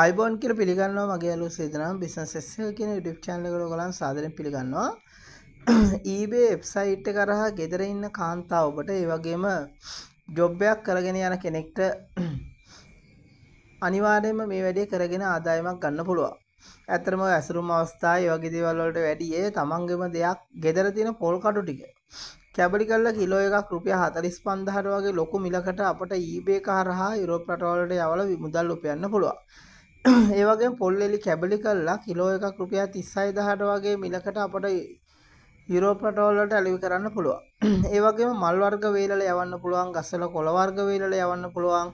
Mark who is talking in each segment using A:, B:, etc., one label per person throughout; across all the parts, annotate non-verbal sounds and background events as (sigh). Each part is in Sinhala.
A: අයිබෝන් කියල පිළිගන්නවා මගේ අලු සේදනම් බිසන්සෙස්සල් කියන ඩිප් චන්ලකර ගලන් සාදරෙන් පිළිගන්නවා ඊබේ එබ්සයිට් කරහා ගෙදර ඉන්න කාන්තා ඔබට ඒවගේම ජොබ්බයක් කරගෙන යන කෙනෙක්ට (clears throat) අනිවාරයම මේ වැඩේ කරගෙන ආදායමක් ගන්න පුළුවන් ඇතරම ඇසුරුම් අවස්ථා වගේදවල්ලට වැඩියේ තමන්ගම දෙයක් ගෙදර තියෙන පොල් කටු ටික කැබඩි කල්ල කිලෝ එකක් රුපිය හතලිස් පන්දහර වගේ ලොකු මිලකට අපට ඊබේ කාරහා යුරෝප රටවලට යවල විමුදල් උපයන්න පුළුවන් ඒවගේ පොල්ලෙලි කැබලි කල්ලා කිලෝ එකක් රුපියා තිස්සයි දහට වගේ මිලකට අපට යුරෝපටෝල්ලට ඇලිවි කරන්න පුළුවන් (clears throat) ඒවගේ මල්වර්ග වේලල යවන්න පුළුවන් ගස්සල කොළවර්ග වේලල යවන්න පුළුවන්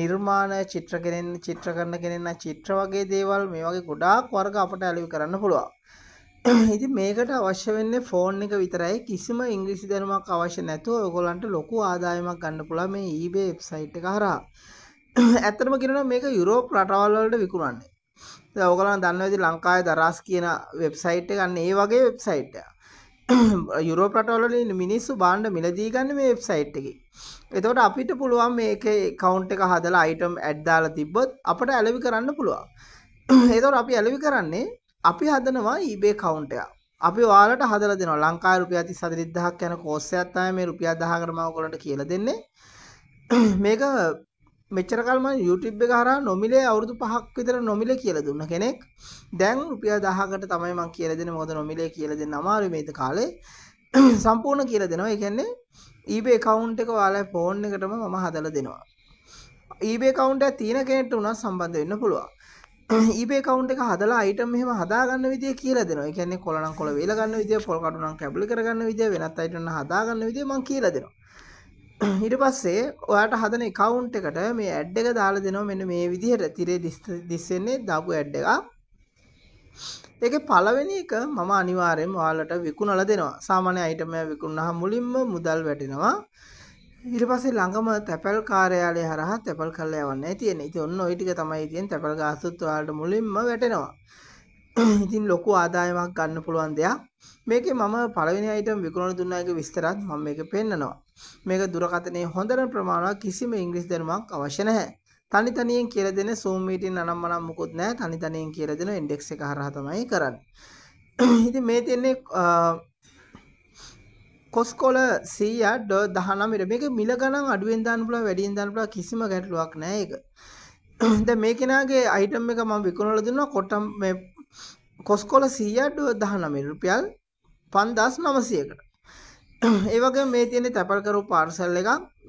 A: නිර්මාණය චිත්‍ර කෙනෙන් චිත්‍ර කරන කෙනෙන්න චිත්‍ර වගේ දේවල් මේ වගේ ගොඩාක් වර්ග අපට ඇලිවි කරන්න පුළුවන් (clears throat) ඉති මේකට අවශ්‍ය වෙන්න ෆෝන් එක විතරයි කිසිම ඉංග්‍රිසි දරමක් අවශ්‍ය නැතුව ඔගොලන්ට ලොකු ආදායමක් ගන්න පුළ මේ ඒබේ වෙබ්සයිට් එක හරා (coughs) ඇතරම කියෙන මේක යුරෝප රටවල්ලට විකුරන්නේ ඔකලන් දන්න ඇති ලංකාය දරස් කියන වෙබ්සයිට් ගන්න ඒ වගේ වෙබ්සයිට් (coughs) යුරෝප රටවලින් මිනිස්සු බාණ්ඩ මිලදී ගන්න මේ වෙබ්සයිට් එක එතවට අපිට පුළුවන් මේක කවුන්් එක හදල අයිටම් ඇඩ්දාල තිබ්බොත් අපට ඇලවි කරන්න පුළුවන් (coughs) එතවට අපි ඇලවි කරන්නේ අපි හදනවා ඊබේ කවුන්ටයක් අපි වාලට හදල දෙන ලංකා රුපිය අති සදිරිදහක් යන කෝස්සයක්ත්තය මේ රුපිය දහකරමාව කොලට කියල දෙන්නේ මේක මෙච්චරකල්ම YouTube එක හරහා නොමිලේ අවුරුදු 5ක් විතර නොමිලේ කියලා දුන්න කෙනෙක්. දැන් රුපියල් 1000කට තමයි මම කියලා දෙන්නේ මොකද නොමිලේ කියලා දෙන්න අමාරුයි මේත කාලේ. (clears throat) සම්පූර්ණ කියලා දෙනවා. ඒ කියන්නේ eBay account එක ඔයාලා phone එකටම මම හදලා දෙනවා. eBay account එක තියෙන කෙනෙක්ට උනත් සම්බන්ධ වෙන්න පුළුවන්. (clears throat) eBay account එක හදලා item එහෙම හදාගන්න විදිය කියලා දෙනවා. ඒ කියන්නේ කොළ නම් කොළ වේලා ගන්න විදිය, පොල් කඩු නම් කැබලි කරගන්න විදිය, වෙනත් item නම් හදාගන්න විදිය මම කියලා දෙනවා. ඉට (clears throat) පස්සේ ඔයාට හදන කවුන්් එකට මේ ඇඩ් එක දාලා දෙනවා මෙන්න මේ විදිහට තිරේ දිස්සෙන්නේ දපු ඇඩ් එක එක පලවෙනි එක මම අනිවාරයෙන් වාලට විකුණල දෙනවා සාමාන්‍ය අයිටම විකුණහ මුලින්ම මුදල් වැටෙනවා ඉට පස්සේ ළඟම තැපැල් කාරයාලය හරහ තැපල් කල්ල යවන්න තියෙන ති ඔන්න ඔයිටික තමයි තියෙන් තැපල් ගාස්තුත්වාලට මුලින්ම වැටෙනවා (coughs) ඉතින් ලොකු ආදායමක් ගන්න පුළුවන් දෙයක් මේක මම පළවෙනි අයිටම් විකුණන දුන්නායක විස්තරත් මම මේක පෙන්නනවා මේක දුරකතනේ හොඳට ප්‍රමාණයක් කිසිම ඉංග්‍රීසි දැනුමක් අවශ්‍ය නැහැ තනි තනියෙන් කියලා දෙන Zoom meeting නනම් මනම් මුකුත් නැහැ තනි තනියෙන් කියලා දෙන index එක හරහා තමයි කරන්නේ (coughs) ඉතින් මේ තියන්නේ කොස්කොල සීයට දහනමට මේක මිල ගණන් අඩුවෙන් දාන්න පුළුවන් වැඩියෙන් දාන්න පුළුවන් කිසිම ගැටලුවක් නැහැ ඒක (coughs) දැන් මේ කෙනාගේ අයිටම් එක මම විකුණලා දුන්නා කොටම් මේ කොස්කොල සීයට දහනමින් රුපියල් පන්දස් නමසයකට ඒවගේ මේ තියෙන තැපල්කරු පාර්සල් එක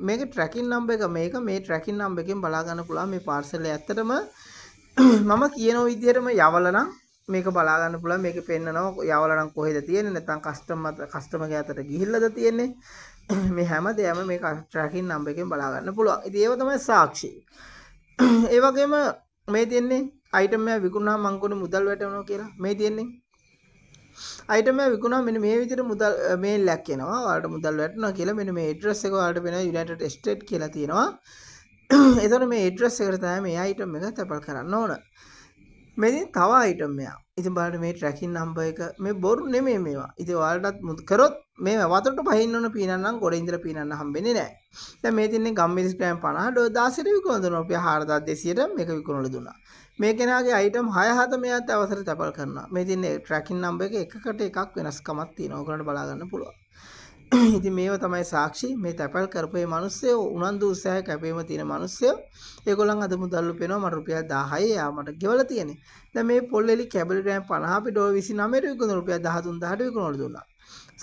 A: මේක ට්‍රැකින් නම්බ එක මේක මේ ට්‍රැකින් නම්බ එකෙන් බලාගන්න පුළා මේ පාර්සල ඇත්තටම මම කියන විදිහටම යවලනම් මේක බලාගන්න පුළ මේක පෙන්න්නනව යවලනම් කොහෙද තියෙන නැතන් කස්ටමත කස්ටමක අතට ගිහිල්ලද තියෙන්නේ මේ හැම දෙයම මේ ට්‍රැකින් නම්බ එකෙන් බලාගන්න පුළුවන් ඒවතමයි සාක්ෂි ඒවගේම මේ තියෙන්නේ අයිටම විකුණා මංගුණ මුදල් වැටවනෝ කියලා මේ තියෙන්නේ අයිටම විකුණා මෙ මේ විතර මුදල් මේ ලැක්කෙනවා වාට මුදල් වැටන කියලා මෙ මේ ට්‍රස් එක වාට වෙන යුනට ස්ටේට් කියලා තියෙනවා එතන මේ ට්‍රස් එකරතෑ මේ අයිටම් එක තැපල් කරන්න ඕන මෙති තව අයිටම්යා ඉති බාට මේ ට්‍රැකින් නම්බ එක මේ බොරු නෙමේ මේවා ඉති වාල්ටත් මුත් කරොත් මේ වතට පහින්නන පීනන්නම් ගොඩ ඉදර පිනන්න හම්බෙන නෑ මේ තින්නේ ගම්මිස්ටෑම් පනහට දාසට විකොඳනොපිය හරදත් දෙසියට මේක විකුණල දුන්නා මේ කෙනගේ අයිටම් හයහත මෙයත් අවසර තැපල් කරන මෙතින් ට්‍රැකින් නම්බ එක එකට එකක් වෙනස්කමත් ති නෝකට බලාගන්න පුළුව (clears throat) ඉති මේ තමයි සාක්ෂි මේ තැපල් කරපේ මනුස්සය උනන්දු උසෑ කැපීම තියෙන මනුස්සය ඒකොළන් අද මුදල්ලු පෙනවා මට රුපිය දාහය යාමට ගෙවල තියෙනෙ ද මේ පොල්ලෙලි කැබිටෑන් පනහි ඩෝ විසි නමරයක රුපිය දහතුන් දහට විකුණොල් දුන්න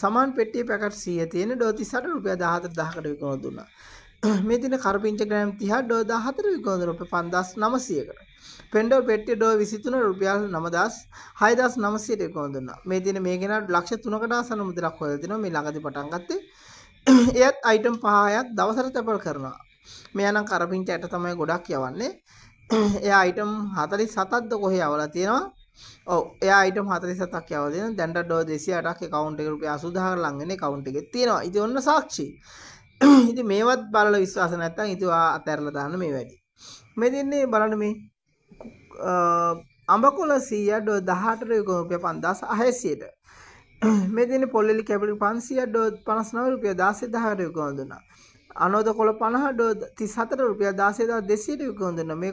A: සමන් පෙට්ටි පැකට සිය තියෙන ඩෝති සට රුපිය දහත දහකට විකුණො දුන්නා මෙතින කරපිංච ග්‍රෑම් තිහ ඩෝ දාහතර විකෝඳ රුප පන්දස් නමසයකට පෙන්ඩෝ පෙට්ටි ඩෝ විසිතුන රුපියල් නමදස් හයිදස් නමසයට කොඳන්න මේතින මේගෙන ලක්ෂ තුනකට සනමුදරක් හොදතින මේ ලඟති පටන්ගත්තේ (coughs) එයත් අයිටම් පහයත් දවසර තැපල් කරනවා මෙයනම් කරපිංච ඇයට තමයි ගොඩක් යවන්නේ එය අයිටම් හතරි සතත්ද කොහේ අවල තියෙනවා ඔව ඒයිට හතර සතක් යවදන දැන්ට ඩෝ දෙසියටක් කවුන්ට රුපිය අසුදාහර ලංගෙන කවුන්ට එක තියෙනවා ඉති ඔන්න සාක්ෂි ඉති මේවත් බලල විශ්වාස නැත්තන් ඉතිවා අතැරල දාන්න මේ වැඩි මේ දෙන්නේ බලන මේ අඹකොල සීයඩ දහටරයකෝපය පන්දස් අහසියට මෙදින පොල්ලි කැපිලි පන්සිය ඩෝත් පනස්නවරුපය දාසෙ දහර යුකෝඳුන අනෝද කොළ පණහ ඩෝ ති සතර රුපිය දාසේදා දෙසට යුකෝඳුන මේ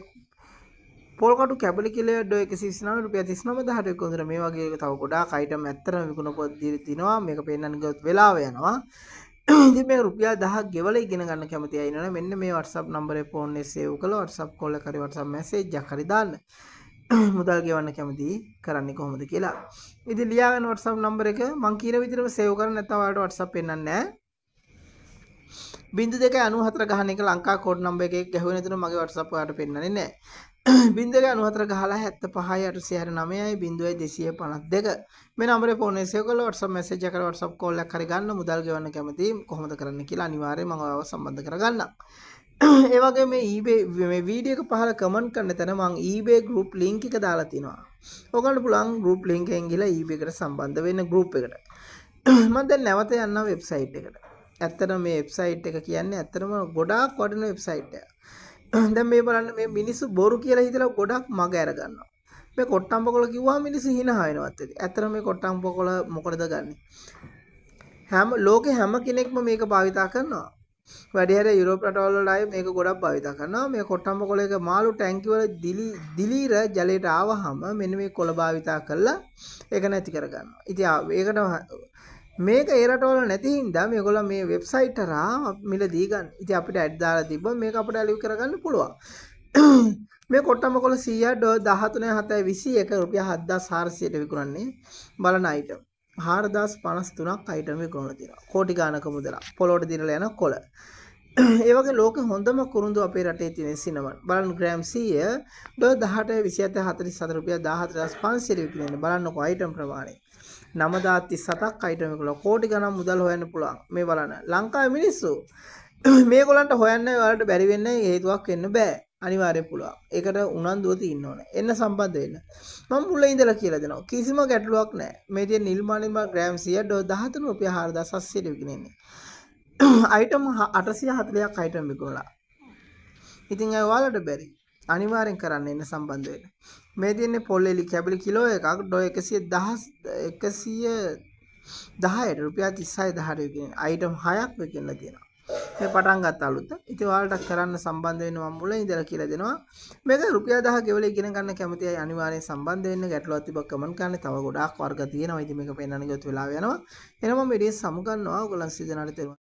A: පොල්කට කැපලි කියල ඩෝ එක සිස්න රුපිය තිස්නම දහට කොඳර මේ වගේ තව ගොඩා කයිට මැත්තර විකුණ පොත් දිරිතිනවා මේක පෙන්න්න ගොත් වෙලාව යනවා ඉති මේ රුපියා දහ ගෙවල ඉගෙන ගන්න කැමති අයිනන මෙන්න මේ වටසප් නම්බර පෝන්න සේව් කළ වටසප් කොල කරවටසම් මැසේ ජකරිදාන්න මුදල් ගෙවන්න කැමති කරන්න කොහොමද කියලා ඉදි ලියාගෙන වටසප් නම්බර එක මංකීර විතරම සේව් කර නැතවට වටසප් පෙන්න්නෑ බිදු දෙක අනු හතර ගහනක ලංකා කොඩ් නම්බ එක ගැහුව නතුර මගේ වටසප්වාට පෙන්න්නන්නේ නෑ (clears throat) බින්දර අනුවතර ගහලා හැත්ත පහයි අට සියර නමයයි බිඳුවයි දෙසිය පනත් දෙක මේ නමර පොනෙසයකල ොටස මැසජකර වටසප් කොල්ල කරගන්න මුදල් ගවන්න කැමති කොහොමද කරන්න කියලා අනිවාරය මඟව සම්බන්ධ කරගන්න (clears throat) ඒවගේ මේ ඊබේ වීඩියක පහල කමන් කන්න තැන මං ඊබේ ගරුප් ලිංකික දාලාතිනවා ඔකට පුළන් ගරුප් ලිංක ඇංගිලා ඊබේකට සම්බන්ධ වෙන්න ගරුප් එකට (clears throat) මන්ද නැවත යන්න වෙබ්සයිට් එකට ඇත්තන මේ වෙබ්සයිට් එක කියන්නේ ඇත්තරම ගොඩාක් කොඩන වෙබ්සයිට්ය (clears throat) දැ මේ බලන්න මේ මිනිස්සු බොරු කියලා හිතලා ගොඩක් මග ඇරගන්න මේ කොට්ටම් පොකොල කිවා මිනිසු හිනහයනවත් ඇතර මේ කොට්ටම් පොකොල මොකරද ගන්න හැම ලෝක හැම කෙනෙක්ම මේක භාවිතා කරනවා වැඩිහර යුරෝපටවල්ලයි මේක ගොඩක් භවිත කරනවා මේ කොට්ටම්ම කොල එක මාලු ටැංකිවල දිලි දිලීර ජලයට ආව හම මෙන මේ කොළ භාවිතා කරලා එක නැති කරගන්න ඉති ඒකට මේක ඒරටවල නැතිහින්ද මේගොල මේ වෙබ්සයිට රා මිල දීගන් ඉති අපිට ඇඩ්දාල තිබ මේ අපට ඇලි කරගන්න පුළුවන් (clears throat) මේ කොට්ටම කොල සීය ඩෝ දහතුනය හතයි විසි එක රුපිය හද්දා සාර්සියට විකරන්නේ බලන අයිට හාරදස් පනස් තුනක් අයිටම විකරන තිර කෝටිගානක මුදලා පොලොට දිරල යන කොළ ඒවගේ ලෝක හොඳම කුරුදු අපේ රටේ තින සිනම බලන් ග්‍රෑම් සීය ඩො දහට විසිඇත හතරි සතරපිය දාහතරස් පන්සිරිවිලෙන බලන්නක අයිටම් ප්‍රමාණය නමදාත්ති සතක් අයිටමකුල කෝටි ගනම් මුදල් හොයන්න පුළුවන් මේ බලන්න ලංකාව මිනිස්සු (clears throat) මේ ගොලන්ට හොයන්න වලට බැරිවෙන්න හේතුවක් එන්න බෑ අනිවාරය පුළුවන් එකට උනන්දුවති ඉන්න ඕන එන්න සම්බන්ධ වෙන්න මං පුල ඉඳල කියලා දෙනවා කිසිම ගැටලුවක් නෑ මේතිය නිල්මානිම ග්‍රෑම් සිය ඩො දහතන උපය හාරදා සස්සිරිවිගෙනන්නේ අයිටම් අටසිය හතලයක් අයිටම් විකෝලා ඉතිං ඇවාලට බැරි අනිවාරෙන් කරන්න එන්න සම්බන්ධයට මේ තියන්නේ පොල්ලෙලි කැබිලි කිලෝ එකක් ඩො එකසිය දහස් එකසිය දහයට රුපියා තිස්සයි දහරයගෙන අයිටම් හයක් ව කියල තියෙන මේ පටන් ගත් අලුත් ඉතිවාලට කරන්න සම්බන්ධයන මුල ඉදර කියල දෙෙනවා මේක රුපිය දහ ගෙවල ගෙන ගන්න කැමති අනිවාරය සම්බන්ධයන්න ගැටල අති බක්කමන් කන්න තව ගොඩක් වර්ග තියෙන යිතිමක පෙන්න්න ගොත් වෙලා වෙනවා එනම වැඩේ සමුගන්නවා ගොලන් සිදනට තෙරවා